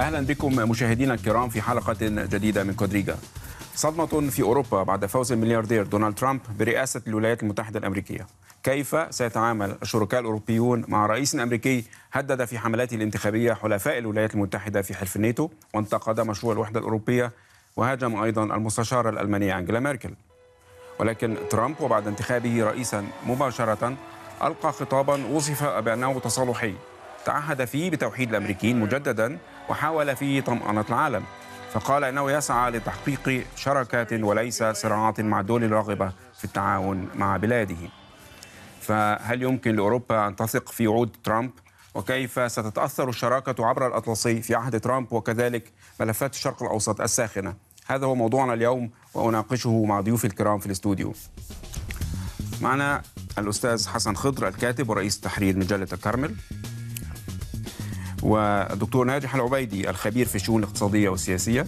اهلا بكم مشاهدينا الكرام في حلقه جديده من كودريجا. صدمه في اوروبا بعد فوز الملياردير دونالد ترامب برئاسه الولايات المتحده الامريكيه. كيف سيتعامل الشركاء الاوروبيون مع رئيس امريكي هدد في حملاته الانتخابيه حلفاء الولايات المتحده في حلف الناتو وانتقد مشروع الوحده الاوروبيه وهاجم ايضا المستشاره الالمانيه انجلا ميركل. ولكن ترامب وبعد انتخابه رئيسا مباشره القى خطابا وصف بانه تصالحي. تعهد فيه بتوحيد الامريكيين مجددا وحاول فيه طمأنة العالم فقال إنه يسعى لتحقيق شراكات وليس صراعات مع الدول الراغبة في التعاون مع بلاده فهل يمكن لأوروبا أن تثق في وعود ترامب وكيف ستتأثر الشراكة عبر الأطلسي في عهد ترامب وكذلك ملفات الشرق الأوسط الساخنة هذا هو موضوعنا اليوم وأناقشه مع ضيوفي الكرام في الاستوديو معنا الأستاذ حسن خضر الكاتب ورئيس تحرير مجلة الكرمل والدكتور ناجح العبيدي الخبير في الشؤون الاقتصادية والسياسية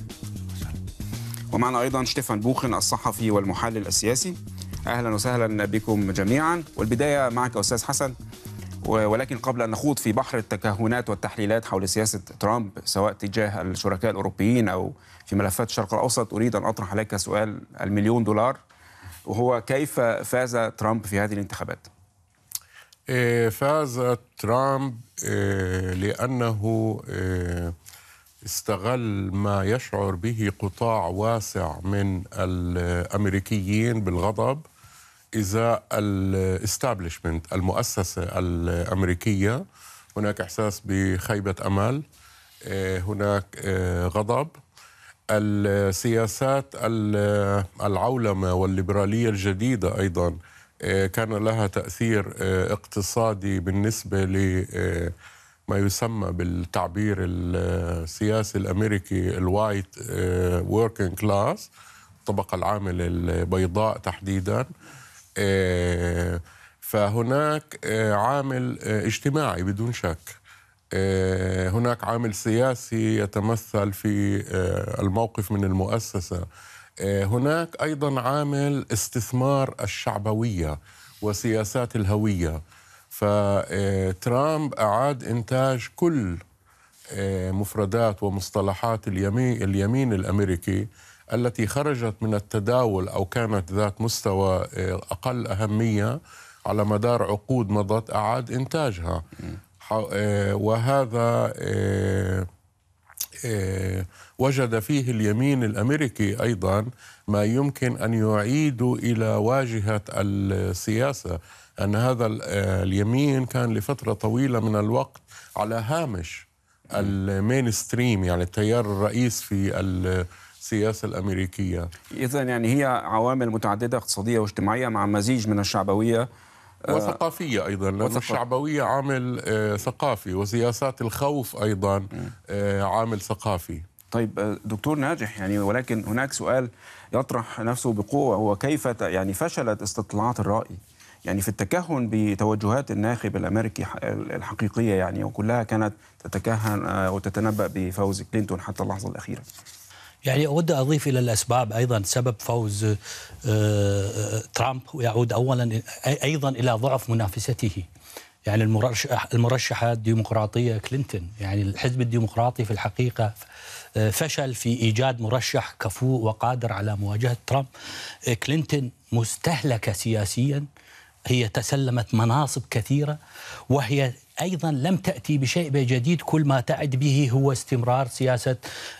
ومعنا أيضا شتيفان بوخن الصحفي والمحلل السياسي أهلا وسهلا بكم جميعا والبداية معك أستاذ حسن ولكن قبل أن نخوض في بحر التكهنات والتحليلات حول سياسة ترامب سواء تجاه الشركاء الأوروبيين أو في ملفات الشرق الأوسط أريد أن أطرح عليك سؤال المليون دولار وهو كيف فاز ترامب في هذه الانتخابات؟ آه، فاز ترامب آه، لأنه آه، استغل ما يشعر به قطاع واسع من الامريكيين بالغضب ازاء الاستابلشمنت المؤسسه الامريكيه هناك احساس بخيبه امل هناك غضب السياسات العولمه والليبراليه الجديده ايضا آه، كان لها تأثير آه، اقتصادي بالنسبة لما آه، يسمى بالتعبير السياسي الأمريكي الوايت وركينج كلاس الطبقة العاملة البيضاء تحديدا فهناك عامل اجتماعي بدون شك هناك عامل سياسي يتمثل في الموقف من المؤسسه آه، هناك ايضا عامل استثمار الشعبويه وسياسات الهويه فترامب آه، اعاد انتاج كل آه، مفردات ومصطلحات اليمين اليمين الامريكي التي خرجت من التداول او كانت ذات مستوى اقل اهميه على مدار عقود مضت اعاد انتاجها وهذا آه، وجد فيه اليمين الامريكي ايضا ما يمكن ان يعيد الى واجهه السياسه ان هذا آه، اليمين كان لفتره طويله من الوقت على هامش المينستريم يعني التيار الرئيس في السياسة الأمريكية إذا يعني هي عوامل متعددة اقتصادية واجتماعية مع مزيج من الشعبوية آه، وثقافية أيضا لأن وثقافية. الشعبوية عامل آه، ثقافي وسياسات الخوف أيضا آه، عامل ثقافي طيب دكتور ناجح يعني ولكن هناك سؤال يطرح نفسه بقوة هو كيف يعني فشلت استطلاعات الرأي يعني في التكهن بتوجهات الناخب الامريكي الحقيقيه يعني وكلها كانت تتكهن وتتنبا بفوز كلينتون حتى اللحظه الاخيره. يعني أود أضيف إلى الأسباب أيضا سبب فوز آه، آه، ترامب يعود أولا أيضا إلى ضعف منافسته يعني المرشح المرشحة الديمقراطية كلينتون يعني الحزب الديمقراطي في الحقيقة آه، فشل في إيجاد مرشح كفو وقادر على مواجهة ترامب كلينتون مستهلكة سياسيا هي تسلمت مناصب كثيرة وهي أيضا لم تأتي بشيء جديد كل ما تعد به هو استمرار سياسة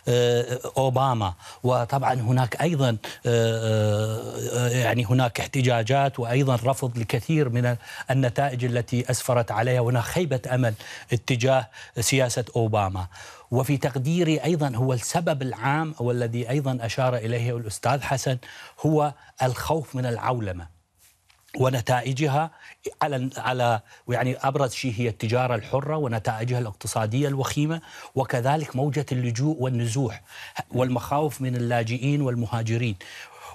آه، أوباما وطبعا هناك أيضا آه، آه، يعني هناك احتجاجات وأيضا رفض لكثير من النتائج التي أسفرت عليها وهناك خيبة أمل اتجاه سياسة أوباما وفي تقديري ايضا هو السبب العام والذي ايضا اشار اليه الاستاذ حسن هو الخوف من العولمه ونتائجها على على يعني ابرز شيء هي التجاره الحره ونتائجها الاقتصاديه الوخيمه وكذلك موجه اللجوء والنزوح والمخاوف من اللاجئين والمهاجرين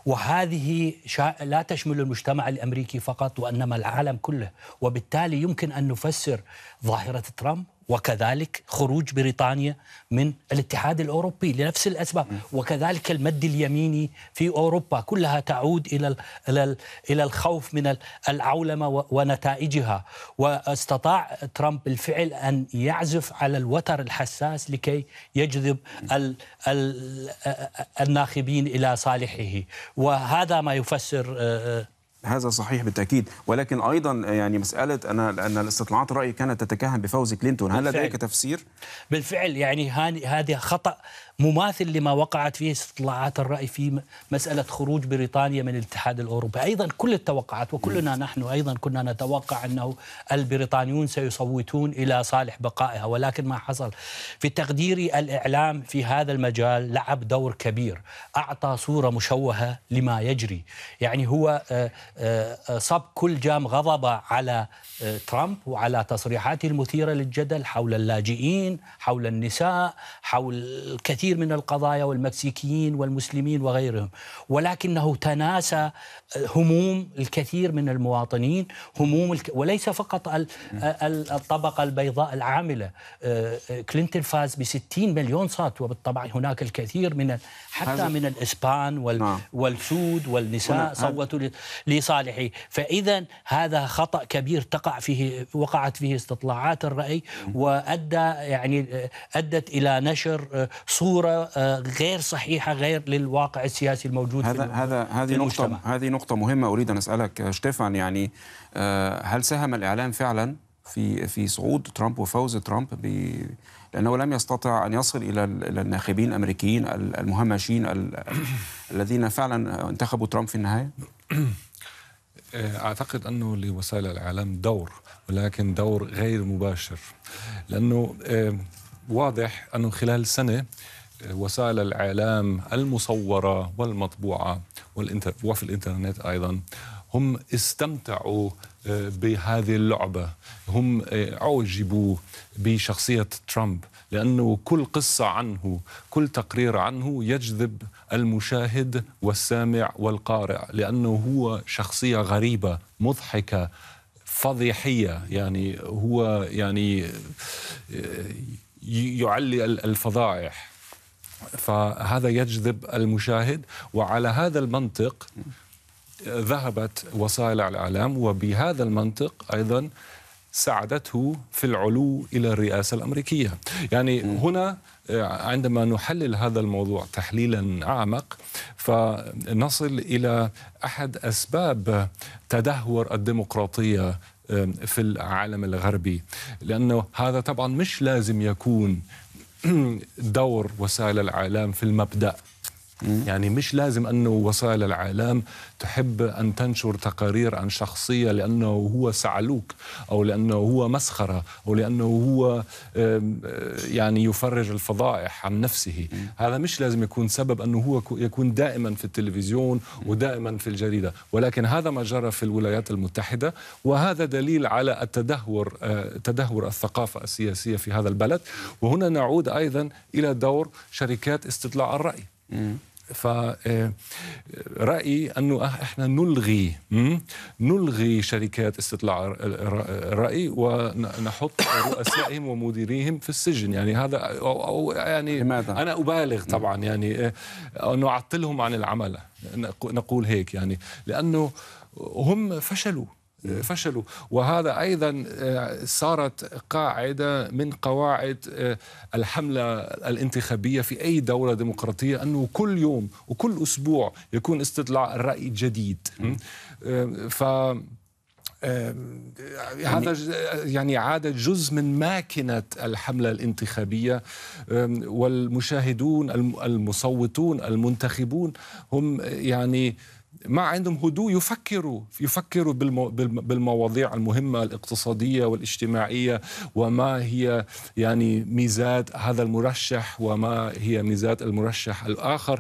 وهذه لا تشمل المجتمع الامريكي فقط وانما العالم كله وبالتالي يمكن ان نفسر ظاهره ترامب وكذلك خروج بريطانيا من الاتحاد الاوروبي لنفس الاسباب وكذلك المد اليميني في اوروبا كلها تعود الى الى الى الخوف من العولمه ونتائجها واستطاع ترامب بالفعل ان يعزف على الوتر الحساس لكي يجذب ال ال الناخبين الى صالحه وهذا ما يفسر آه، آه، هذا صحيح بالتاكيد ولكن ايضا يعني مساله انا ان الاستطلاعات الراي كانت تتكهن بفوز كلينتون هل لديك تفسير بالفعل يعني هذه خطا مماثل لما وقعت فيه استطلاعات الراي في مساله خروج بريطانيا من الاتحاد الاوروبي ايضا كل التوقعات وكلنا نحن ايضا كنا نتوقع انه البريطانيون سيصوتون الى صالح بقائها ولكن ما حصل في تقديري الاعلام في هذا المجال لعب دور كبير اعطى صوره مشوهه لما يجري يعني هو آه، آه، آه، صب كل جام غضبه على آه، ترامب وعلى تصريحاته المثيره للجدل حول اللاجئين، حول النساء، حول الكثير من القضايا والمكسيكيين والمسلمين وغيرهم، ولكنه تناسى هموم الكثير من المواطنين، هموم الك... وليس فقط الطبقه البيضاء العامله، كلينتون فاز ب 60 مليون صوت وبالطبع هناك الكثير من حتى من الاسبان وال... نعم. والسود والنساء صوتوا ل... لصالحه فإذا هذا خطأ كبير تقع فيه وقعت فيه استطلاعات الرأي وأدى يعني أدت إلى نشر آه، صورة آه، غير صحيحة غير للواقع السياسي الموجود هذا في هذا هذه نقطة هذه نقطة مهمة أريد أن أسألك آه، شتيفان يعني هل ساهم الإعلام فعلا في في صعود ترامب وفوز ترامب ب لانه لم يستطع ان يصل الى الى الناخبين الامريكيين المهمشين الذين فعلا انتخبوا ترامب في النهايه؟ آه، اعتقد انه لوسائل الاعلام دور ولكن دور غير مباشر لانه آه، واضح انه خلال سنه آه، وسائل الاعلام المصوره والمطبوعه وفي الانترنت ايضا هم استمتعوا آه، بهذه اللعبة هم آه، أعجبوا بشخصية ترامب لأنه كل قصة عنه كل تقرير عنه يجذب المشاهد والسامع والقارئ لأنه هو شخصية غريبة مضحكة فضيحية يعني هو يعني آه، يعلي الفضائح فهذا يجذب المشاهد وعلى هذا المنطق ذهبت وسائل الإعلام وبهذا المنطق أيضا ساعدته في العلو إلى الرئاسة الأمريكية يعني هنا آه، عندما نحلل هذا الموضوع تحليلا أعمق فنصل إلى أحد أسباب تدهور الديمقراطية في العالم الغربي لأنه هذا طبعا مش لازم يكون دور وسائل الإعلام في المبدأ يعني مش لازم أنه وسائل الإعلام تحب أن تنشر تقارير عن شخصية لأنه هو سعلوك أو لأنه هو مسخرة أو لأنه هو آه، يعني يفرج الفضائح عن نفسه هذا مش لازم يكون سبب أنه هو يكون دائما في التلفزيون ودائما في الجريدة ولكن هذا ما جرى في الولايات المتحدة وهذا دليل على التدهور آه، تدهور الثقافة السياسية في هذا البلد وهنا نعود أيضا إلى دور شركات استطلاع الرأي Mm. فرأيي آه، أنه أه، إحنا نلغي نلغي شركات استطلاع الرأي ونحط رؤسائهم ومديريهم في السجن يعني هذا أو يعني لماذا؟ أنا أبالغ طبعا يعني آه، نعطلهم عن العمل نقول هيك يعني لأنه هم فشلوا آه، فشلوا وهذا ايضا آه، صارت قاعده من قواعد آه، الحمله الانتخابيه في اي دوله ديمقراطيه انه كل يوم وكل اسبوع يكون استطلاع راي جديد ف هذا يعني, يعني عادة جزء من ماكنة الحملة الانتخابية والمشاهدون المصوتون المنتخبون هم يعني ما عندهم هدوء يفكروا يفكروا بالمواضيع المهمه الاقتصاديه والاجتماعيه وما هي يعني ميزات هذا المرشح وما هي ميزات المرشح الاخر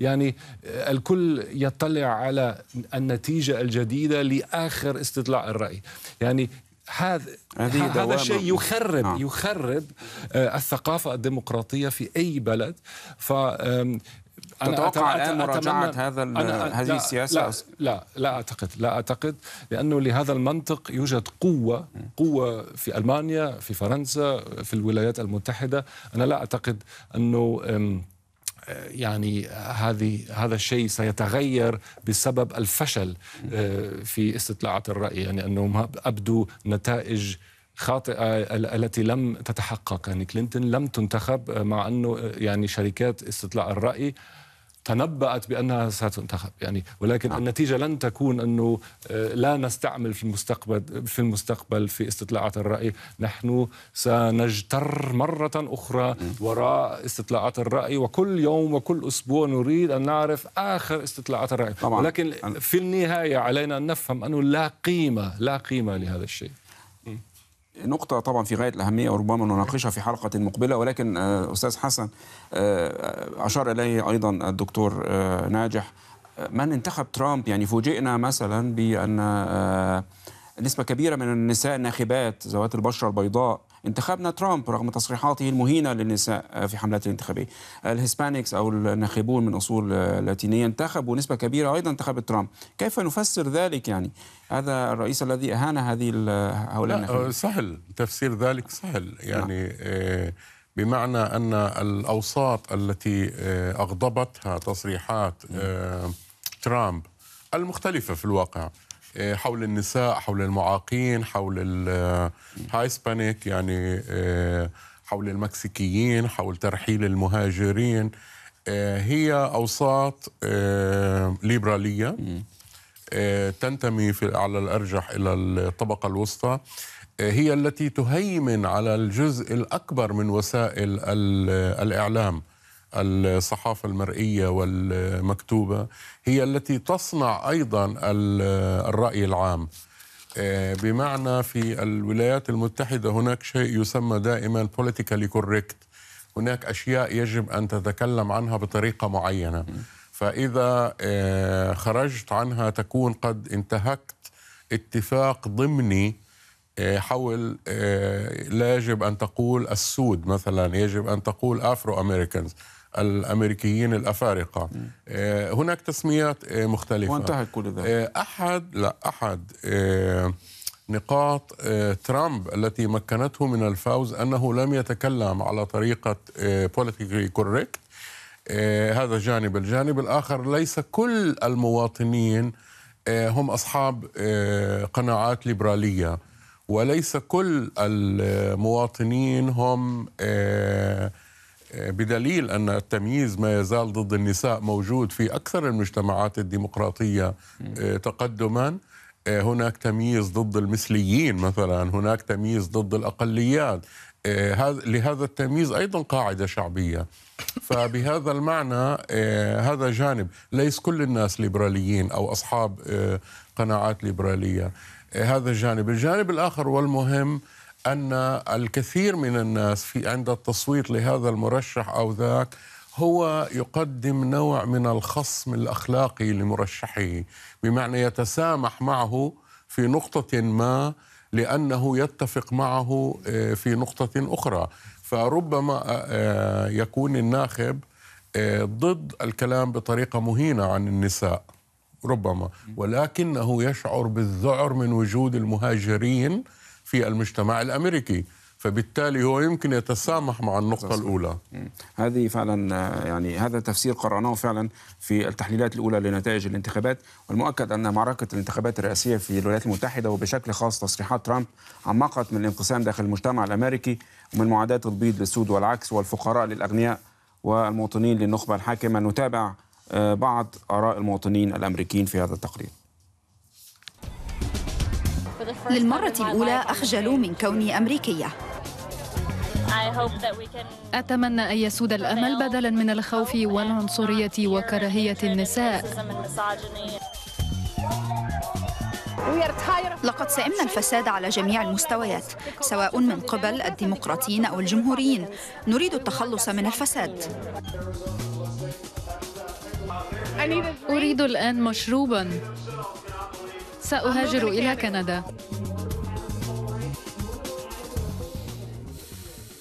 يعني الكل يطلع على النتيجه الجديده لاخر استطلاع الراي يعني هذا هذا شيء يخرب نعم. آه. يخرب الثقافة الديمقراطية في أي بلد ف أنا تتوقع الآن مراجعة هذا أنا هذه لا السياسة لا, لا لا أعتقد لا أعتقد لأنه لهذا المنطق يوجد قوة قوة في ألمانيا في فرنسا في الولايات المتحدة أنا لا أعتقد أنه يعني هذه هذا الشيء سيتغير بسبب الفشل أه، في استطلاعات الرأي يعني أنه أبدو نتائج خاطئه التي لم تتحقق يعني كلينتون لم تنتخب مع انه أه، يعني شركات استطلاع الراي تنبأت بأنها ستنتخب يعني ولكن نعم. النتيجة لن تكون أنه آه، لا نستعمل في المستقبل في المستقبل في استطلاعات الرأي نحن سنجتر مرة أخرى نعم. وراء استطلاعات الرأي وكل يوم وكل أسبوع نريد أن نعرف آخر استطلاعات الرأي طبعا. ولكن في النهاية علينا أن نفهم أنه لا قيمة لا قيمة لهذا الشيء نقطة طبعا في غاية الأهمية وربما نناقشها في حلقة مقبلة ولكن آه، أستاذ حسن آه، آه، أشار إليه أيضا الدكتور ناجح من انتخب ترامب يعني فوجئنا مثلا بأن نسبة كبيرة من النساء الناخبات ذوات البشرة البيضاء انتخبنا ترامب رغم تصريحاته المهينة للنساء في حملاته الانتخابية الهسبانيكس أو الناخبون من أصول لاتينية انتخبوا نسبة كبيرة أيضا انتخبت ترامب كيف نفسر ذلك يعني هذا الرئيس الذي أهان هذه هؤلاء الناخبين سهل تفسير ذلك سهل نعم. يعني آه، بمعنى أن الأوساط التي آه، أغضبتها تصريحات آه، ترامب المختلفة في الواقع إيه، حول النساء حول المعاقين حول الهايسبانيك آه، يعني إيه، حول المكسيكيين حول ترحيل المهاجرين إيه، هي أوساط ليبرالية تنتمي في على الأرجح إلى الطبقة الوسطى هي التي تهيمن على الجزء الأكبر من وسائل آه، الإعلام الصحافه المرئيه والمكتوبه هي التي تصنع ايضا الراي العام آه، بمعنى في الولايات المتحده هناك شيء يسمى دائما politically correct هناك اشياء يجب ان تتكلم عنها بطريقه معينه فاذا آه، خرجت عنها تكون قد انتهكت اتفاق ضمني آه، حول لا يجب ان تقول السود مثلا يجب ان تقول افرو امريكانز الامريكيين الافارقه آه، هناك تسميات آه، مختلفه وانتهى كل ذلك آه، احد لا احد نقاط ترامب التي مكنته من الفوز انه لم يتكلم على طريقه بوليتيكلي كوريكت هذا جانب الجانب الاخر ليس كل المواطنين هم اصحاب قناعات ليبراليه وليس كل المواطنين هم آه بدليل ان التمييز ما يزال ضد النساء موجود في اكثر المجتمعات الديمقراطيه آه، تقدما آه، هناك تمييز ضد المثليين مثلا هناك تمييز ضد الاقليات آه، لهذا التمييز ايضا قاعده شعبيه فبهذا المعنى هذا جانب ليس كل الناس ليبراليين او اصحاب قناعات ليبراليه هذا الجانب الجانب الاخر والمهم أن الكثير من الناس في عند التصويت لهذا المرشح أو ذاك هو يقدم نوع من الخصم الأخلاقي لمرشحه بمعنى يتسامح معه في نقطة ما لأنه يتفق معه آه، في نقطة أخرى فربما آه، آه، يكون الناخب ضد الكلام بطريقة مهينة عن النساء ربما ولكنه يشعر بالذعر من وجود المهاجرين في المجتمع الامريكي فبالتالي هو يمكن يتسامح مع النقطة الأولى هذه فعلا آه، يعني هذا تفسير قرأناه فعلا في التحليلات الأولى لنتائج الانتخابات والمؤكد أن معركة الانتخابات الرئاسية في الولايات المتحدة وبشكل خاص تصريحات ترامب عمقت من الانقسام داخل المجتمع الأمريكي ومن معاداة البيض للسود والعكس والفقراء للأغنياء والمواطنين للنخبة الحاكمة نتابع آه، بعض آراء المواطنين الأمريكيين في هذا التقرير للمرة الأولى أخجل من كوني أمريكية أتمنى أن يسود الأمل بدلا من الخوف والعنصرية وكراهية النساء لقد سئمنا الفساد على جميع المستويات سواء من قبل الديمقراطيين أو الجمهوريين نريد التخلص من الفساد أريد الآن مشروباً سأهاجر إلى كندا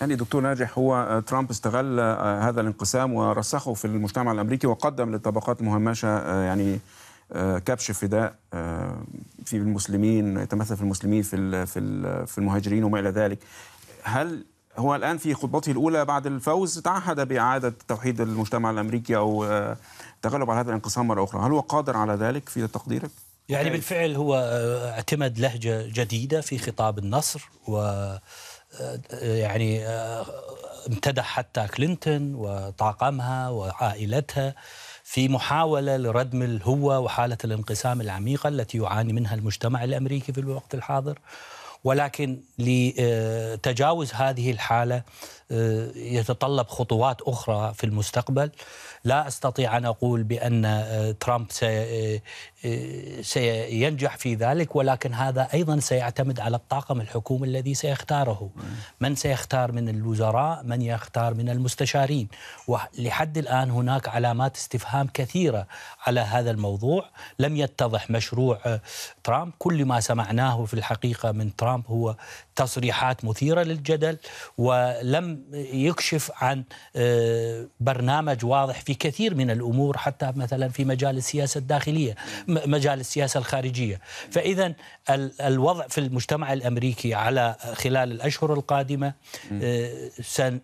يعني دكتور ناجح هو ترامب استغل آه، هذا الانقسام ورسخه في المجتمع الامريكي وقدم للطبقات المهمشه آه، يعني آه، كبش فداء في المسلمين يتمثل في المسلمين في في المهاجرين وما الى ذلك هل هو الان في خطبته الاولى بعد الفوز تعهد باعاده توحيد المجتمع الامريكي او تغلب على هذا الانقسام مره اخرى هل هو قادر على ذلك في تقديرك يعني بالفعل هو آه، اعتمد لهجة جديدة في خطاب النصر و آه، آه، يعني امتدح حتى كلينتون وطاقمها وعائلتها في محاولة لردم الهوة وحالة الانقسام العميقة التي يعاني منها المجتمع الأمريكي في الوقت الحاضر ولكن لتجاوز هذه الحالة آه، يتطلب خطوات أخرى في المستقبل لا أستطيع أن أقول بأن آه، ترامب آه، سينجح في ذلك ولكن هذا أيضا سيعتمد على الطاقم الحكومي الذي سيختاره من سيختار من الوزراء من يختار من المستشارين ولحد الآن هناك علامات استفهام كثيرة على هذا الموضوع لم يتضح مشروع ترامب كل ما سمعناه في الحقيقة من ترامب هو تصريحات مثيرة للجدل ولم يكشف عن آه، برنامج واضح في كثير من الامور حتى مثلا في مجال السياسه الداخليه مجال السياسه الخارجيه فاذا الوضع في المجتمع الامريكي على خلال الاشهر القادمه آه،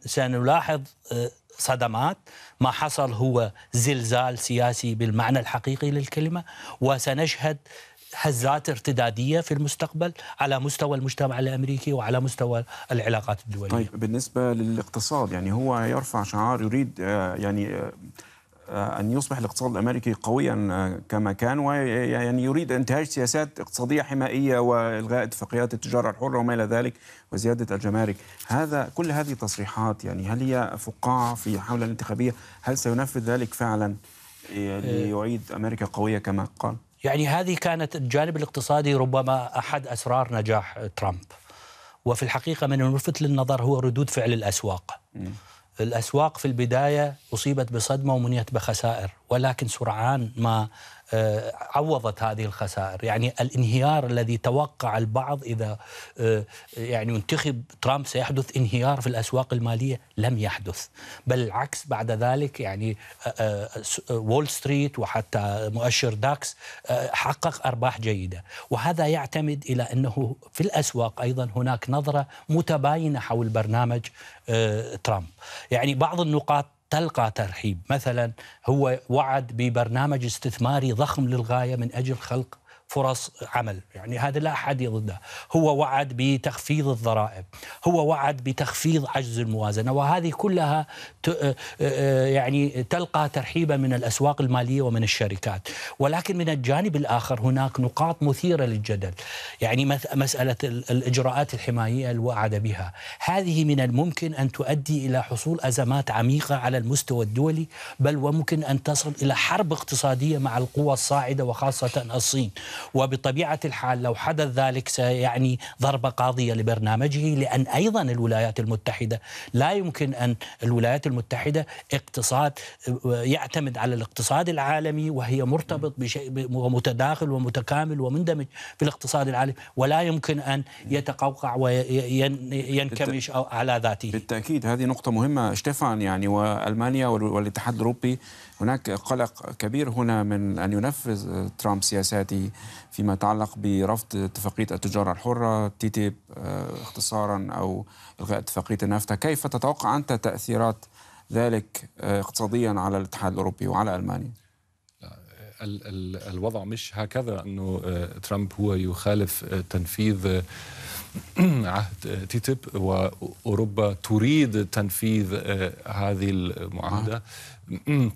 سنلاحظ آه، صدمات ما حصل هو زلزال سياسي بالمعنى الحقيقي للكلمه وسنشهد هزات ارتداديه في المستقبل على مستوى المجتمع الامريكي وعلى مستوى العلاقات الدوليه. طيب بالنسبه للاقتصاد يعني هو يرفع شعار يريد آه، يعني آه، آه، أن يصبح الاقتصاد الأمريكي قويا كما كان ويعني يريد إنتهاج سياسات اقتصادية حمائية وإلغاء اتفاقيات التجارة الحرة وما إلى ذلك وزيادة الجمارك هذا كل هذه التصريحات يعني هل هي فقاعة في حول الانتخابية هل سينفذ ذلك فعلا ليعيد أمريكا قوية كما قال؟ يعني هذه كانت الجانب الاقتصادي ربما احد اسرار نجاح ترامب وفي الحقيقه من الملفت للنظر هو ردود فعل الاسواق الاسواق في البدايه اصيبت بصدمه ومنيت بخسائر ولكن سرعان ما آه، عوضت هذه الخسائر يعني الانهيار الذي توقع البعض إذا آه، يعني انتخب ترامب سيحدث انهيار في الأسواق المالية لم يحدث بل العكس بعد ذلك يعني آه، وول ستريت وحتى مؤشر داكس حقق أرباح جيدة وهذا يعتمد إلى أنه في الأسواق أيضا هناك نظرة متباينة حول برنامج ترامب يعني بعض النقاط تلقى ترحيب مثلا هو وعد ببرنامج استثماري ضخم للغاية من أجل خلق فرص عمل يعني هذا لا أحد ضده هو وعد بتخفيض الضرائب هو وعد بتخفيض عجز الموازنة وهذه كلها يعني تلقى ترحيبا من الأسواق المالية ومن الشركات ولكن من الجانب الآخر هناك نقاط مثيرة للجدل يعني مسألة الإجراءات الحماية الوعد بها هذه من الممكن أن تؤدي إلى حصول أزمات عميقة على المستوى الدولي بل وممكن أن تصل إلى حرب اقتصادية مع القوى الصاعدة وخاصة الصين وبطبيعة الحال لو حدث ذلك سيعني ضربة قاضية لبرنامجه لأن أيضا الولايات المتحدة لا يمكن أن الولايات المتحدة اقتصاد يعتمد على الاقتصاد العالمي وهي مرتبط بشيء ومتداخل ومتكامل ومندمج في الاقتصاد العالمي ولا يمكن أن يتقوقع وينكمش على ذاته بالتأكيد هذه نقطة مهمة شتيفان يعني وألمانيا والاتحاد الأوروبي هناك قلق كبير هنا من أن ينفذ ترامب سياساته فيما يتعلق برفض اتفاقية التجارة الحرة تيتيب آه، اختصارا أو إلغاء اتفاقية النفط كيف تتوقع أنت تأثيرات ذلك آه، اقتصاديا على الاتحاد الأوروبي وعلى ألمانيا؟ الوضع مش هكذا انه آه، ترامب هو يخالف تنفيذ عهد تيتيب واوروبا تريد تنفيذ هذه المعاهده نعم.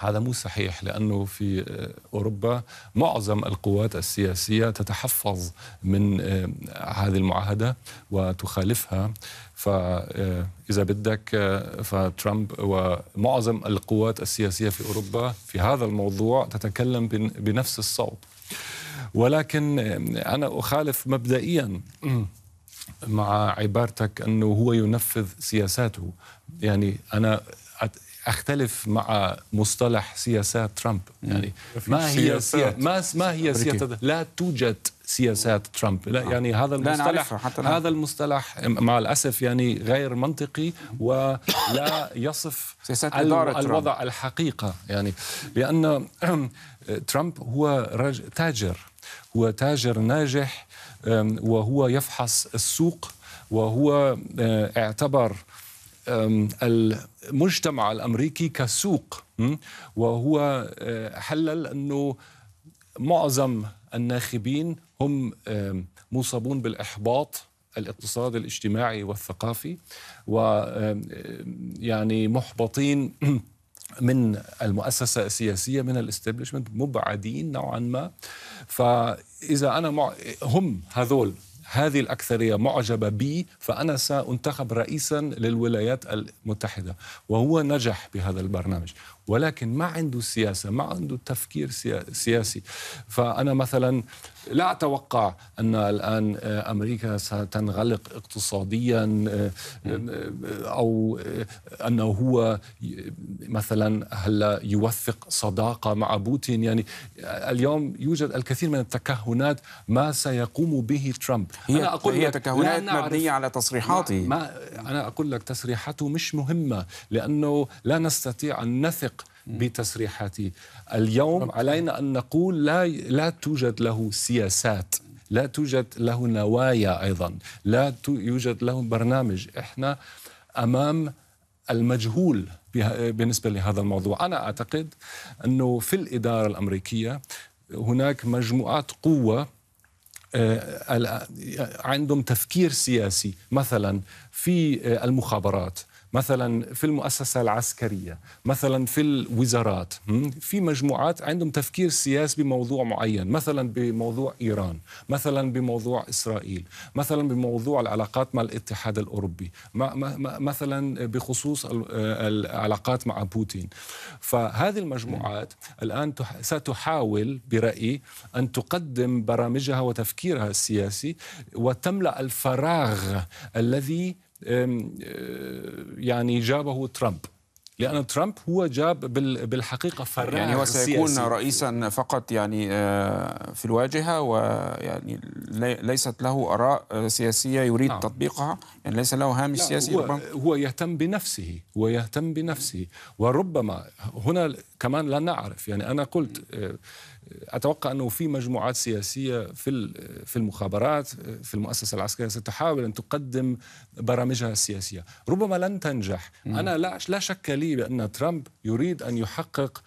هذا مو صحيح لانه في آه، اوروبا معظم القوات السياسيه تتحفظ من آه، هذه المعاهده وتخالفها فاذا آه، بدك فترامب ومعظم القوات السياسيه في اوروبا في هذا الموضوع تتكلم بنفس الصوت ولكن انا اخالف مبدئيا مع عبارتك انه هو ينفذ سياساته يعني انا اختلف مع مصطلح سياسات ترامب يعني ما هي سياسات ما هي سياسات لا توجد سياسات ترامب لا آه. يعني هذا المصطلح هذا المصطلح مع الاسف يعني غير منطقي ولا يصف الوضع الحقيقه يعني لان ترامب هو تاجر هو تاجر ناجح وهو يفحص السوق وهو آه، اعتبر المجتمع الامريكي كسوق وهو آه، حلل انه معظم الناخبين هم مصابون بالاحباط الاقتصادي الاجتماعي والثقافي ويعني محبطين من المؤسسة السياسية من الاستبلشمنت مبعدين نوعا ما فإذا أنا مع هم هذول هذه الأكثرية معجبة بي فأنا سأنتخب رئيسا للولايات المتحدة وهو نجح بهذا البرنامج ولكن ما عنده سياسة ما عنده تفكير سياسي فأنا مثلا لا أتوقع أن الآن أمريكا ستنغلق اقتصاديا آه، آه، أو أنه هو مثلا هلا يوثق صداقة مع بوتين يعني اليوم يوجد الكثير من التكهنات ما سيقوم به ترامب هي, أنا أقول هي لك تكهنات مبنية على تصريحاته ما أنا أقول لك تصريحاته مش مهمة لأنه لا نستطيع أن نثق بتصريحاته اليوم علينا أن نقول لا, لا توجد له سياسات لا توجد له نوايا أيضا لا يوجد له برنامج إحنا أمام المجهول بالنسبة لهذا الموضوع أنا أعتقد أنه في الإدارة الأمريكية هناك مجموعات قوة آه، عندهم تفكير سياسي مثلا في آه، المخابرات مثلا في المؤسسة العسكرية مثلا في الوزارات في مجموعات عندهم تفكير سياسي بموضوع معين مثلا بموضوع إيران مثلا بموضوع إسرائيل مثلا بموضوع العلاقات مع الاتحاد الأوروبي مثلا بخصوص العلاقات مع بوتين فهذه المجموعات الآن ستحاول برأيي أن تقدم برامجها وتفكيرها السياسي وتملأ الفراغ الذي آه، يعني جابه ترامب لأن ترامب هو جاب بالحقيقة فرع يعني هو سيكون سياسي. رئيسا فقط يعني آه، في الواجهة ويعني ليست له آراء آه، سياسية يريد آه. تطبيقها يعني ليس له هامش سياسي هو, ربما. هو يهتم بنفسه هو يهتم بنفسه وربما هنا كمان لا نعرف يعني أنا قلت اتوقع انه في مجموعات سياسيه في في المخابرات في المؤسسه العسكريه ستحاول ان تقدم برامجها السياسيه، ربما لن تنجح، مم. انا لا لا شك لي بان ترامب يريد ان يحقق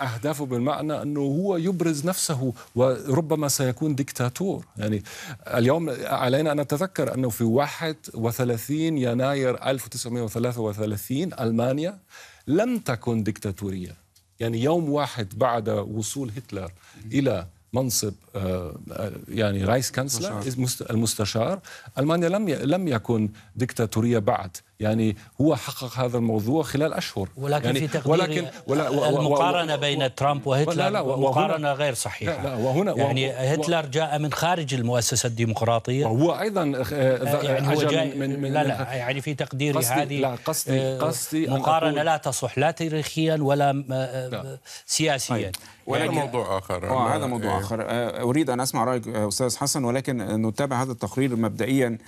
اهدافه بالمعنى انه هو يبرز نفسه وربما سيكون دكتاتور، يعني اليوم علينا ان نتذكر انه في 31 يناير 1933 المانيا لم تكن دكتاتوريه يعني يوم واحد بعد وصول هتلر إلى منصب آه، آه، يعني رايس كانسلر المستشار المانيا لم لم يكن دكتاتوريه بعد يعني هو حقق هذا الموضوع خلال اشهر ولكن يعني في تقديري ولكن ولا المقارنه بين ترامب وهتلر لا لا مقارنه غير صحيحه لا لا وهنا يعني هتلر جاء من خارج المؤسسه الديمقراطيه وهو ايضا آه، آه، آه، يعني هو جاي من, من لا لا يعني في تقديري قصدي هذه لا قصدي قصدي مقارنه لا تصح لا تاريخيا ولا لا سياسيا طيب. ولا يعني موضوع اخر اه هذا موضوع إيه. اخر اريد ان اسمع رايك استاذ حسن ولكن نتابع هذا التقرير مبدئيا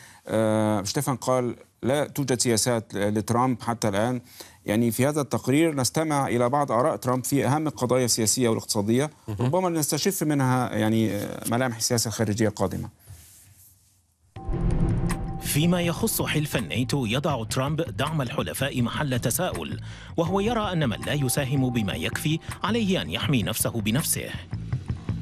شتيفان قال لا توجد سياسات لترامب حتى الآن يعني في هذا التقرير نستمع إلى بعض آراء ترامب في أهم القضايا السياسية والاقتصادية ربما نستشف منها يعني آه، ملامح السياسة الخارجية القادمة فيما يخص حلف الناتو يضع ترامب دعم الحلفاء محل تساؤل وهو يرى أن من لا يساهم بما يكفي عليه أن يحمي نفسه بنفسه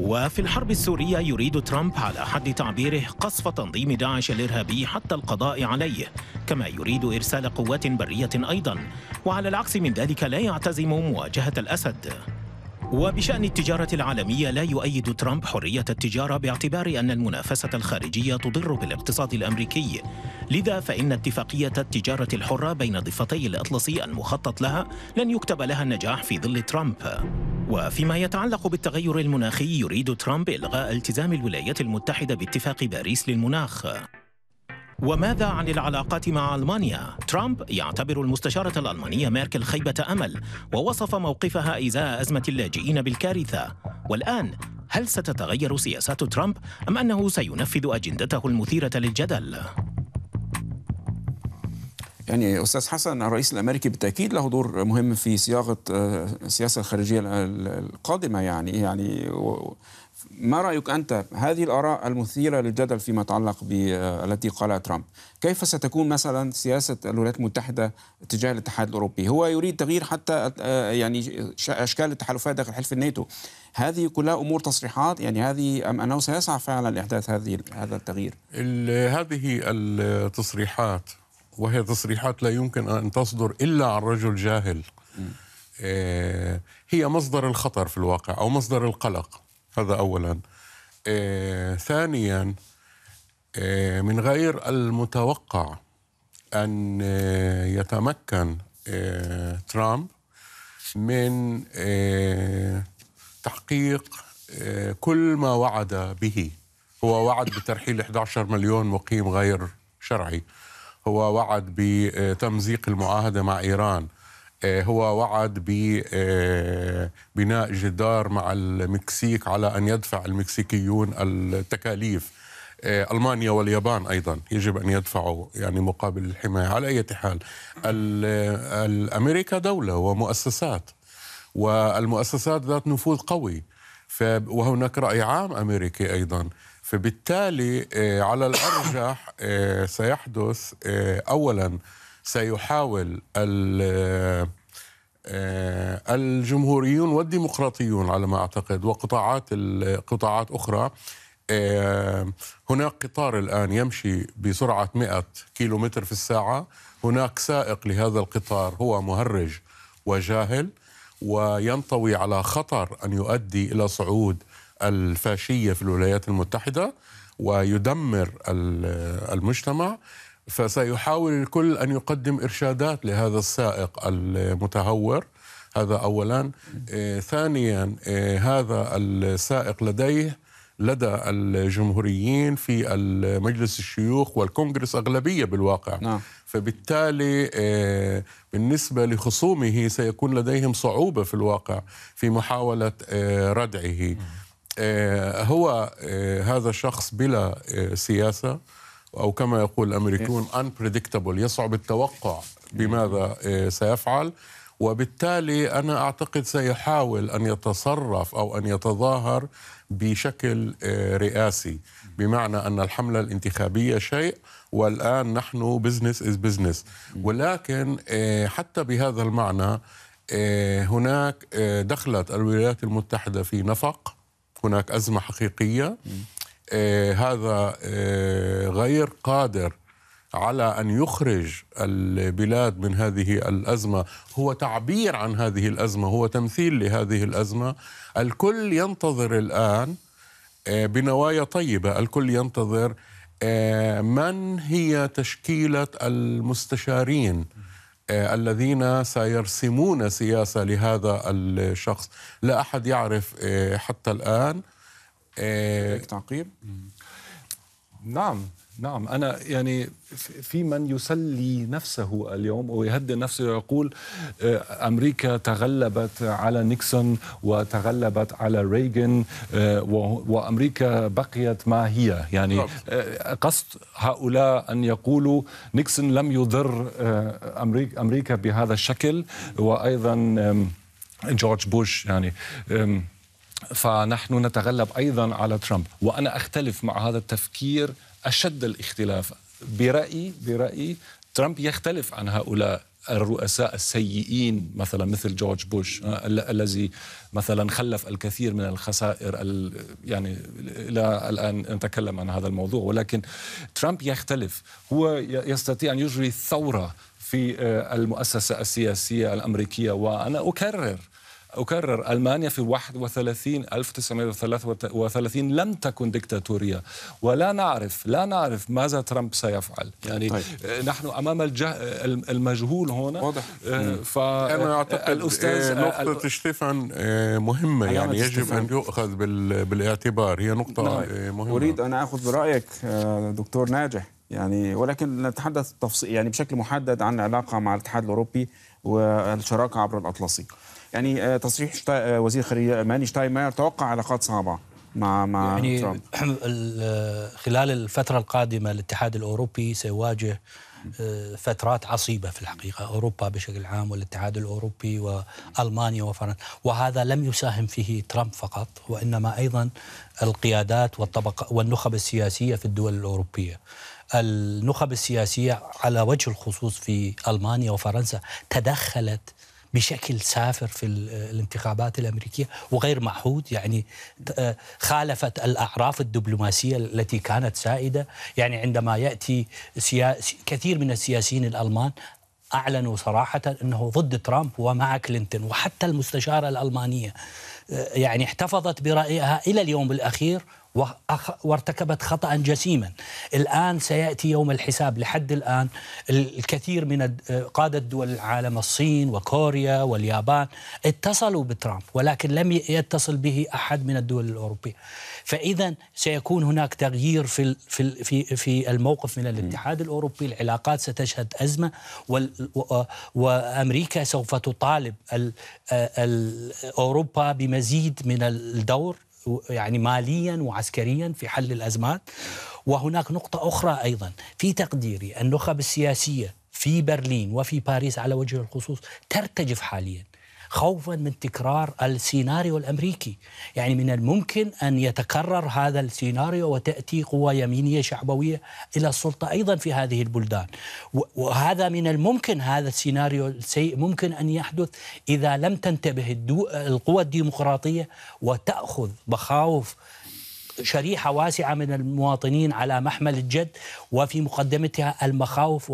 وفي الحرب السورية يريد ترامب على حد تعبيره قصف تنظيم داعش الإرهابي حتى القضاء عليه كما يريد إرسال قوات برية أيضا وعلى العكس من ذلك لا يعتزم مواجهة الأسد وبشأن التجارة العالمية لا يؤيد ترامب حرية التجارة باعتبار أن المنافسة الخارجية تضر بالاقتصاد الأمريكي لذا فإن اتفاقية التجارة الحرة بين ضفتي الأطلسي المخطط لها لن يكتب لها النجاح في ظل ترامب وفيما يتعلق بالتغير المناخي يريد ترامب إلغاء التزام الولايات المتحدة باتفاق باريس للمناخ وماذا عن العلاقات مع ألمانيا؟ ترامب يعتبر المستشارة الألمانية ميركل خيبة أمل ووصف موقفها إزاء أزمة اللاجئين بالكارثة والآن هل ستتغير سياسات ترامب أم أنه سينفذ أجندته المثيرة للجدل؟ يعني استاذ حسن الرئيس الامريكي بالتاكيد له دور مهم في صياغه آه، السياسه الخارجيه القادمه يعني يعني ما رأيك أنت هذه الآراء المثيرة للجدل فيما يتعلق بالتي قالها ترامب كيف ستكون مثلا سياسة الولايات المتحدة تجاه الاتحاد الأوروبي هو يريد تغيير حتى آه، يعني أشكال التحالفات داخل حلف الناتو هذه كلها أمور تصريحات يعني هذه أم أنه سيسعى فعلا لإحداث هذه هذا التغيير هذه التصريحات وهي تصريحات لا يمكن أن تصدر إلا عن رجل جاهل آه، هي مصدر الخطر في الواقع أو مصدر القلق هذا اولا آه ثانيا آه من غير المتوقع ان آه يتمكن آه ترامب من آه تحقيق آه كل ما وعد به هو وعد بترحيل 11 مليون مقيم غير شرعي هو وعد بتمزيق المعاهده مع ايران آه، هو وعد ببناء آه، جدار مع المكسيك على ان يدفع المكسيكيون التكاليف آه، المانيا واليابان ايضا يجب ان يدفعوا يعني مقابل الحمايه على اي حال امريكا دوله ومؤسسات والمؤسسات ذات نفوذ قوي وهناك راي عام امريكي ايضا فبالتالي على الارجح سيحدث اولا سيحاول آه، الجمهوريون والديمقراطيون على ما اعتقد وقطاعات قطاعات اخرى آه، هناك قطار الان يمشي بسرعه 100 كيلومتر في الساعه هناك سائق لهذا القطار هو مهرج وجاهل وينطوي على خطر ان يؤدي الى صعود الفاشيه في الولايات المتحده ويدمر المجتمع فسيحاول الكل أن يقدم إرشادات لهذا السائق المتهور هذا أولا آه، ثانيا آه، هذا السائق لديه لدى الجمهوريين في مجلس الشيوخ والكونغرس أغلبية بالواقع نعم. فبالتالي آه، بالنسبة لخصومه سيكون لديهم صعوبة في الواقع في محاولة ردعه هو هذا شخص بلا سياسة أو كما يقول الأمريكيون إيه. unpredictable يصعب التوقع بماذا إيه. إيه، سيفعل وبالتالي أنا أعتقد سيحاول أن يتصرف أو أن يتظاهر بشكل رئاسي بمعنى أن الحملة الانتخابية شيء والآن نحن بزنس إز بزنس ولكن حتى بهذا المعنى هناك دخلت الولايات المتحدة في نفق هناك أزمة حقيقية آه، هذا آه، غير قادر على ان يخرج البلاد من هذه الازمه هو تعبير عن هذه الازمه هو تمثيل لهذه الازمه الكل ينتظر الان آه، بنوايا طيبه الكل ينتظر من هي تشكيله المستشارين الذين سيرسمون سياسه لهذا الشخص لا احد يعرف حتى الان هيك آه، تعقيب؟ نعم نعم أنا يعني في من يسلي نفسه اليوم ويهدئ نفسه ويقول آه، أمريكا تغلبت على نيكسون وتغلبت على ريغن آه، وأمريكا بقيت ما هي يعني قصد هؤلاء أن يقولوا نيكسون لم يضر أمريكا بهذا الشكل وأيضا جورج بوش يعني فنحن نتغلب ايضا على ترامب وانا اختلف مع هذا التفكير اشد الاختلاف برايي برايي ترامب يختلف عن هؤلاء الرؤساء السيئين مثلا مثل جورج بوش آه، الذي مثلا خلف الكثير من الخسائر يعني الى الان نتكلم عن هذا الموضوع ولكن ترامب يختلف هو يستطيع ان يجري ثوره في آه، المؤسسه السياسيه الامريكيه وانا اكرر أكرر ألمانيا في 31 1933 لم تكن ديكتاتورية ولا نعرف لا نعرف ماذا ترامب سيفعل يعني طيب. نحن أمام الجه... المجهول هنا واضح آه، ف... أنا آه، أعتقد الأستاذ آه، نقطة شتيفان مهمة يعني يجب أن يؤخذ بال... بالاعتبار هي نقطة نعم. مهمة أريد أن أخذ برأيك دكتور ناجح يعني ولكن نتحدث تفصيل يعني بشكل محدد عن العلاقة مع الاتحاد الأوروبي والشراكة عبر الأطلسي يعني آه، تصريح شتا... آه، وزير خارجيه الماني ماير توقع علاقات صعبه مع مع يعني ترامب. خلال الفتره القادمه الاتحاد الاوروبي سيواجه آه، فترات عصيبة في الحقيقة أوروبا بشكل عام والاتحاد الأوروبي وألمانيا وفرنسا وهذا لم يساهم فيه ترامب فقط وإنما أيضا القيادات والطبقة والنخب السياسية في الدول الأوروبية النخب السياسية على وجه الخصوص في ألمانيا وفرنسا تدخلت بشكل سافر في الانتخابات الامريكيه وغير معهود يعني آه، خالفت الاعراف الدبلوماسيه التي كانت سائده يعني عندما ياتي كثير من السياسيين الالمان اعلنوا صراحه انه ضد ترامب ومع كلينتون وحتى المستشاره الالمانيه آه، يعني احتفظت برايها الى اليوم الاخير وارتكبت خطأ جسيما الآن سيأتي يوم الحساب لحد الآن الكثير من قادة دول العالم الصين وكوريا واليابان اتصلوا بترامب ولكن لم يتصل به أحد من الدول الأوروبية فإذا سيكون هناك تغيير في في في في الموقف من الاتحاد الأوروبي العلاقات ستشهد أزمة آه، وأمريكا سوف تطالب آه، أوروبا بمزيد من الدور يعني ماليا وعسكريا في حل الازمات وهناك نقطه اخرى ايضا في تقديري النخب السياسيه في برلين وفي باريس على وجه الخصوص ترتجف حاليا خوفا من تكرار السيناريو الامريكي، يعني من الممكن ان يتكرر هذا السيناريو وتاتي قوى يمينيه شعبويه الى السلطه ايضا في هذه البلدان، وهذا من الممكن هذا السيناريو السيء ممكن ان يحدث اذا لم تنتبه القوى الديمقراطيه وتاخذ مخاوف شريحة واسعة من المواطنين على محمل الجد وفي مقدمتها المخاوف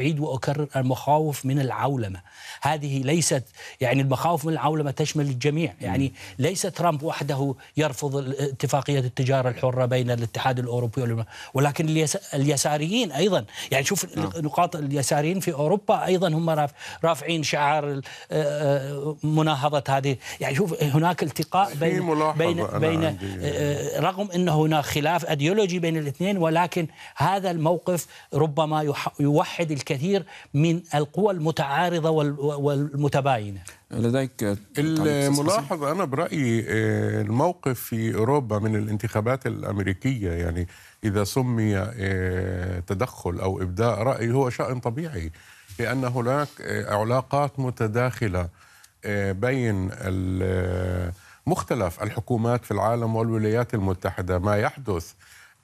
أعيد وأكرر المخاوف من العولمة هذه ليست يعني المخاوف من العولمة تشمل الجميع يعني ليس ترامب وحده يرفض اتفاقية التجارة الحرة بين الاتحاد الأوروبي ولكن اليساريين أيضا يعني شوف نعم. نقاط اليساريين في أوروبا أيضا هم رافعين شعار آه، آه، مناهضة هذه يعني شوف هناك التقاء بين بين بين رغم أن هناك خلاف أديولوجي بين الاثنين ولكن هذا الموقف ربما يوحد الكثير من القوى المتعارضة والمتباينة لديك الملاحظ أنا برأيي آه، الموقف في أوروبا من الانتخابات الأمريكية يعني إذا سمي آه، تدخل أو إبداء رأي هو شأن طبيعي لأن هناك آه، علاقات متداخلة بين مختلف الحكومات في العالم والولايات المتحدة ما يحدث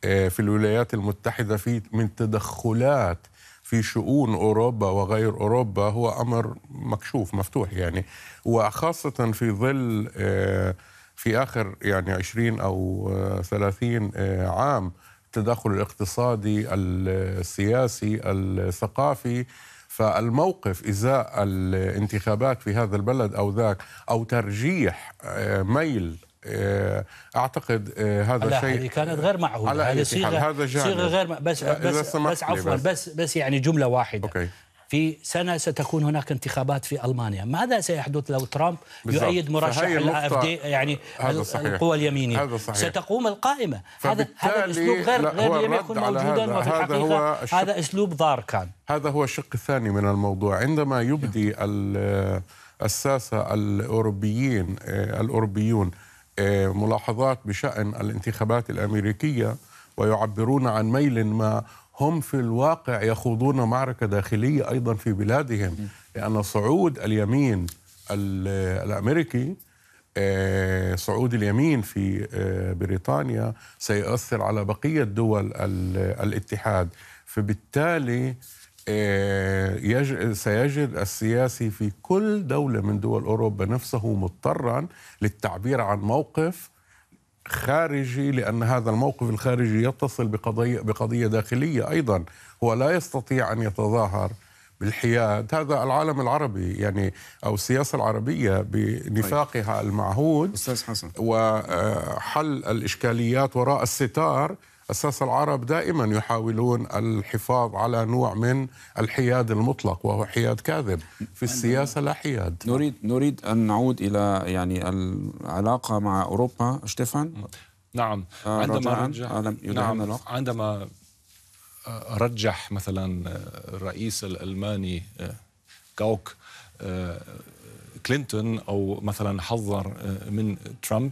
آه، في الولايات المتحدة في من تدخلات في شؤون اوروبا وغير اوروبا هو امر مكشوف مفتوح يعني وخاصه في ظل آه، في اخر يعني 20 او 30 آه، عام التدخل الاقتصادي السياسي الثقافي فالموقف ازاء الانتخابات في هذا البلد او ذاك او ترجيح آه، ميل آه، اعتقد آه، هذا لا شيء هذه كانت غير معهوده هذه صيغه صيغه غير بس بس, بس عفوا بس بس يعني جمله واحده أوكي. في سنه ستكون هناك انتخابات في المانيا، ماذا سيحدث لو ترامب بالزبط. يؤيد مرشح الاف دي يعني القوى اليمينيه هذا صحيح. ستقوم القائمه هذا هذا اسلوب غير غير لم يكن موجودا هذا. وفي هذا الحقيقه الشق... هذا اسلوب ضار كان هذا هو الشق الثاني من الموضوع عندما يبدي الساسه الاوروبيين آه، الاوروبيون آه، ملاحظات بشان الانتخابات الامريكيه ويعبرون عن ميل ما هم في الواقع يخوضون معركة داخلية أيضا في بلادهم لأن صعود اليمين الأمريكي آه، صعود اليمين في آه، بريطانيا سيؤثر على بقية دول الاتحاد فبالتالي آه، سيجد السياسي في كل دولة من دول أوروبا نفسه مضطرا للتعبير عن موقف خارجي لأن هذا الموقف الخارجي يتصل بقضية, بقضية داخلية أيضا هو لا يستطيع أن يتظاهر بالحياد هذا العالم العربي يعني او السياسه العربيه بنفاقها المعهود استاذ حسن وحل آه، الاشكاليات وراء الستار أساس العرب دائما يحاولون الحفاظ على نوع من الحياد المطلق وهو حياد كاذب في السياسة لا حياد نريد نريد أن نعود إلى يعني العلاقة مع أوروبا شتيفان نعم آه، عندما رجع نعم عندما آه، رجح مثلا آه، الرئيس الألماني كوك كلينتون أو مثلا حذر من ترامب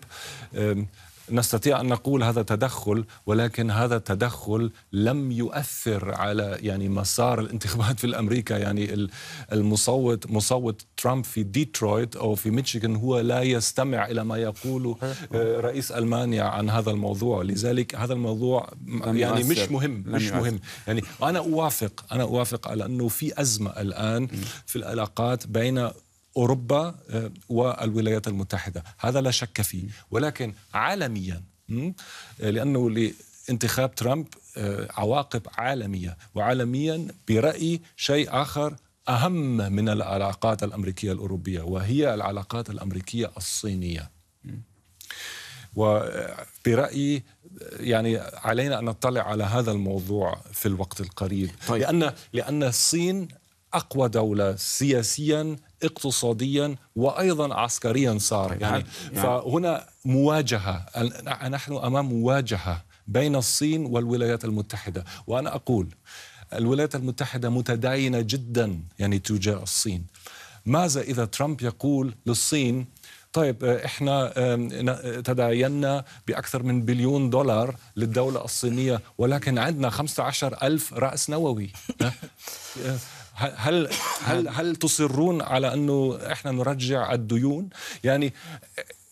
نستطيع ان نقول هذا تدخل ولكن هذا التدخل لم يؤثر على يعني مسار الانتخابات في امريكا يعني المصوت مصوت ترامب في ديترويت او في ميشيغان هو لا يستمع الى ما يقوله آه، رئيس المانيا عن هذا الموضوع لذلك هذا الموضوع يعني مش مهم مش مهم يعني انا اوافق انا اوافق على انه في ازمه الان في العلاقات بين اوروبا آه، والولايات المتحده هذا لا شك فيه ولكن عالميا آه، لانه لانتخاب ترامب آه، عواقب عالميه وعالميا برايي شيء اخر اهم من العلاقات الامريكيه الاوروبيه وهي العلاقات الامريكيه الصينيه وبرايي يعني علينا ان نطلع على هذا الموضوع في الوقت القريب طيب. لان لان الصين اقوى دوله سياسيا اقتصاديا وايضا عسكريا صار يعني, يعني, يعني. فهنا مواجهه نحن امام مواجهه بين الصين والولايات المتحده وانا اقول الولايات المتحده متداينه جدا يعني تجاه الصين ماذا اذا ترامب يقول للصين طيب احنا تداينا باكثر من بليون دولار للدوله الصينيه ولكن عندنا 15 ألف راس نووي هل هل نعم. هل تصرون على انه احنا نرجع الديون؟ يعني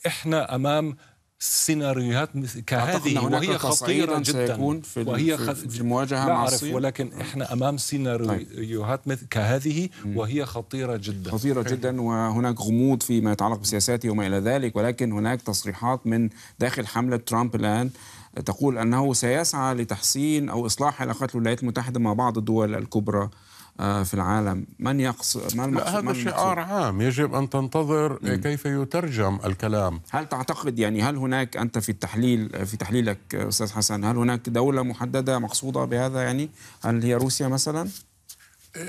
احنا امام سيناريوهات كهذه وهي خطيرة جدا سيكون في وهي خطيرة في المواجهة مع الصين ولكن نعم. احنا أمام سيناريوهات طيب. كهذه نعم. وهي خطيرة جدا خطيرة حلو. جدا وهناك غموض فيما يتعلق بسياساته وما إلى ذلك ولكن هناك تصريحات من داخل حملة ترامب الآن تقول أنه سيسعى لتحسين أو إصلاح علاقات الولايات المتحدة مع بعض الدول الكبرى آه، في العالم من يقص ما لا هذا شعار عام يجب أن تنتظر م. كيف يترجم الكلام هل تعتقد يعني هل هناك أنت في التحليل في تحليلك أستاذ حسن هل هناك دولة محددة مقصودة بهذا يعني هل هي روسيا مثلا؟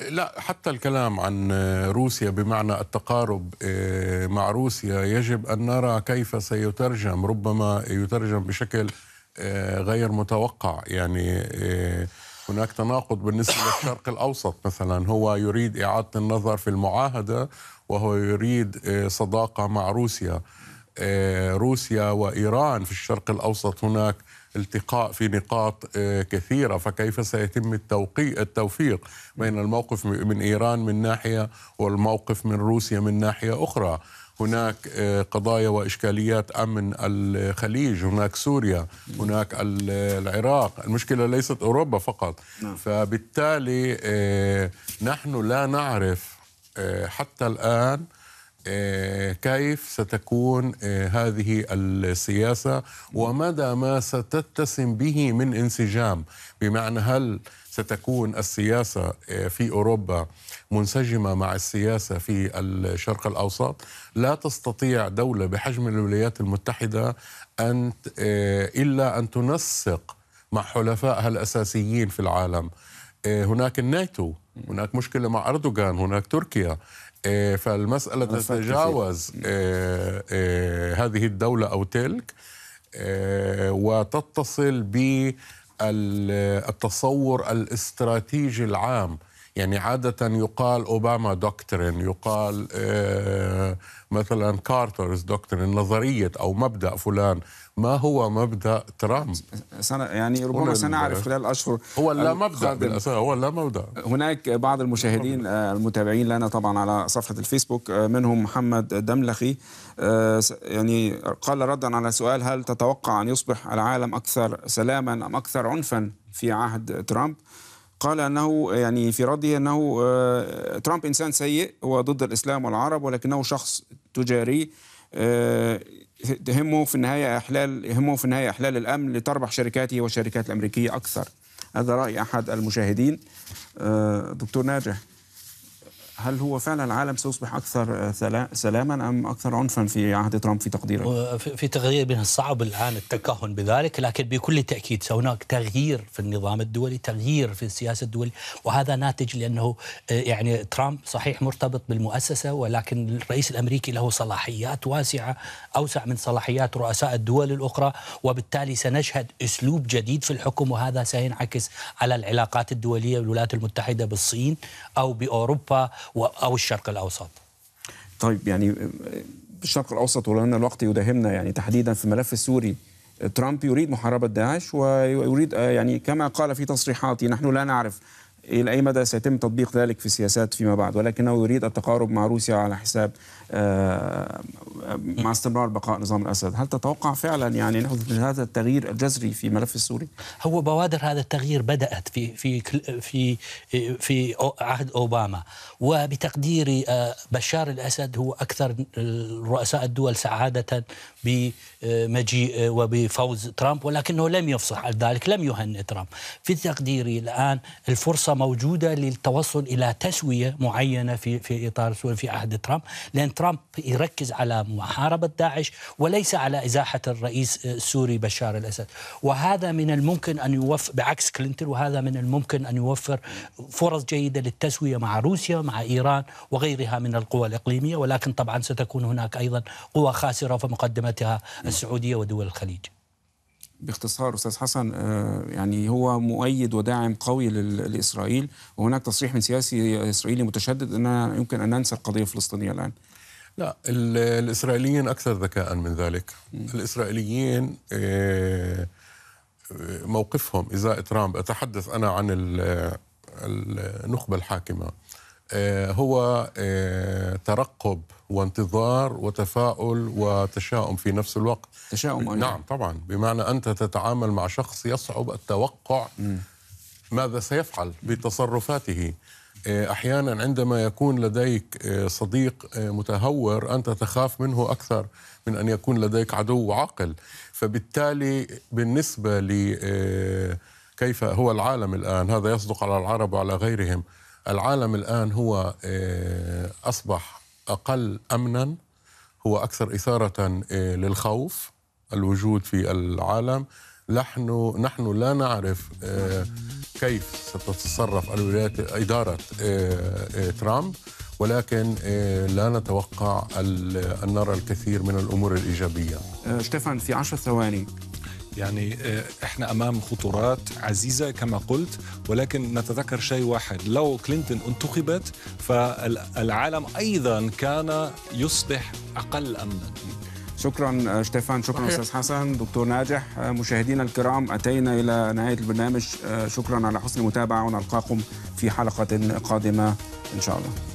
لا حتى الكلام عن روسيا بمعنى التقارب آه، مع روسيا يجب ان نرى كيف سيترجم ربما يترجم بشكل آه، غير متوقع يعني هناك تناقض بالنسبة للشرق الأوسط مثلا هو يريد إعادة النظر في المعاهدة وهو يريد آه، صداقة مع روسيا آه، روسيا وإيران في الشرق الأوسط هناك التقاء في نقاط آه، كثيرة فكيف سيتم التوقيع التوفيق بين الموقف من إيران من ناحية والموقف من روسيا من ناحية أخرى هناك آه، قضايا وإشكاليات أمن الخليج هناك سوريا هناك العراق المشكلة ليست أوروبا فقط نعم. فبالتالي آه، نحن لا نعرف آه، حتى الآن كيف ستكون هذه السياسة ومدى ما ستتسم به من انسجام بمعنى هل ستكون السياسة في أوروبا منسجمه مع السياسه في الشرق الاوسط لا تستطيع دوله بحجم الولايات المتحده ان آه، الا ان تنسق مع حلفائها الاساسيين في العالم آه، هناك الناتو هناك مشكله مع اردوغان هناك تركيا آه، فالمساله تتجاوز هذه الدوله او تلك وتتصل بالتصور الاستراتيجي العام يعني عادة يقال أوباما دكترين يقال آه، مثلا كارترز دكترين نظرية أو مبدأ فلان ما هو مبدأ ترامب؟ سنة يعني ربما سنعرف خلال الأشهر هو لا مبدأ بالأساس هو لا مبدأ هناك بعض المشاهدين آه، المتابعين لنا طبعا على صفحة الفيسبوك آه، منهم محمد دملخي يعني قال ردا على سؤال هل تتوقع أن يصبح العالم أكثر سلاما أم أكثر عنفا في عهد ترامب؟ قال انه يعني في رده انه آه، ترامب انسان سيء هو ضد الاسلام والعرب ولكنه شخص تجاري تهمه آه، في النهايه احلال يهمه في النهايه احلال الامن لتربح شركاته والشركات الامريكيه اكثر هذا راي احد المشاهدين آه، دكتور ناجح هل هو فعلا العالم سيصبح أكثر آه، سلاما أم أكثر عنفا في عهد ترامب في تقديرك؟ في تغيير من الصعب الآن التكهن بذلك لكن بكل تأكيد هناك تغيير في النظام الدولي تغيير في السياسة الدولية وهذا ناتج لأنه آه، يعني ترامب صحيح مرتبط بالمؤسسة ولكن الرئيس الأمريكي له صلاحيات واسعة أوسع من صلاحيات رؤساء الدول الأخرى وبالتالي سنشهد أسلوب جديد في الحكم وهذا سينعكس على العلاقات الدولية بالولايات المتحدة بالصين أو بأوروبا أو الشرق الأوسط طيب يعني الشرق الأوسط ولأن الوقت يداهمنا يعني تحديدا في الملف السوري ترامب يريد محاربة داعش ويريد يعني كما قال في تصريحاته نحن لا نعرف إلى أي مدى سيتم تطبيق ذلك في السياسات فيما بعد ولكنه يريد التقارب مع روسيا على حساب آه، مع استمرار بقاء نظام الاسد، هل تتوقع فعلا يعني نحدث هذا التغيير الجذري في ملف السوري؟ هو بوادر هذا التغيير بدات في في في في عهد اوباما وبتقديري آه، بشار الاسد هو اكثر رؤساء الدول سعاده بمجيء آه، وبفوز ترامب ولكنه لم يفصح عن ذلك، لم يهنئ ترامب. في تقديري الان الفرصه موجوده للتوصل الى تسويه معينه في في اطار سوريا في عهد ترامب لان ترامب يركز على محاربة داعش وليس على إزاحة الرئيس السوري بشار الأسد وهذا من الممكن أن يوفر بعكس كلينتون وهذا من الممكن أن يوفر فرص جيدة للتسوية مع روسيا مع إيران وغيرها من القوى الإقليمية ولكن طبعا ستكون هناك أيضا قوى خاسرة فمقدمتها السعودية ودول الخليج باختصار استاذ حسن آه، يعني هو مؤيد وداعم قوي لاسرائيل وهناك تصريح من سياسي اسرائيلي متشدد اننا يمكن ان ننسى القضيه الفلسطينيه الان لا الإسرائيليين أكثر ذكاء من ذلك الإسرائيليين آه، آه، موقفهم إزاء ترامب أتحدث أنا عن النخبة الحاكمة آه، هو ترقب وانتظار وتفاؤل وتشاؤم في نفس الوقت تشاؤم أيضا. نعم طبعا بمعنى أنت تتعامل مع شخص يصعب التوقع م. ماذا سيفعل بتصرفاته آه، احيانا عندما يكون لديك آه، صديق آه، متهور انت تخاف منه اكثر من ان يكون لديك عدو عاقل فبالتالي بالنسبه ل كيف هو العالم الان هذا يصدق على العرب وعلى غيرهم العالم الان هو اصبح اقل امنا هو اكثر اثاره للخوف الوجود في العالم نحن نحن لا نعرف آه، كيف ستتصرف الولايات إدارة آه، آه، ترامب ولكن لا نتوقع أن نرى الكثير من الأمور الإيجابية شتفان في عشر ثواني يعني احنا امام خطورات عزيزه كما قلت ولكن نتذكر شيء واحد لو كلينتون انتخبت فالعالم ايضا كان يصبح اقل امنا شكرا ستيفان آه، شكرا استاذ حسن دكتور ناجح آه، مشاهدينا الكرام اتينا الى نهايه البرنامج آه، شكرا على حسن المتابعه ونلقاكم في حلقه قادمه ان شاء الله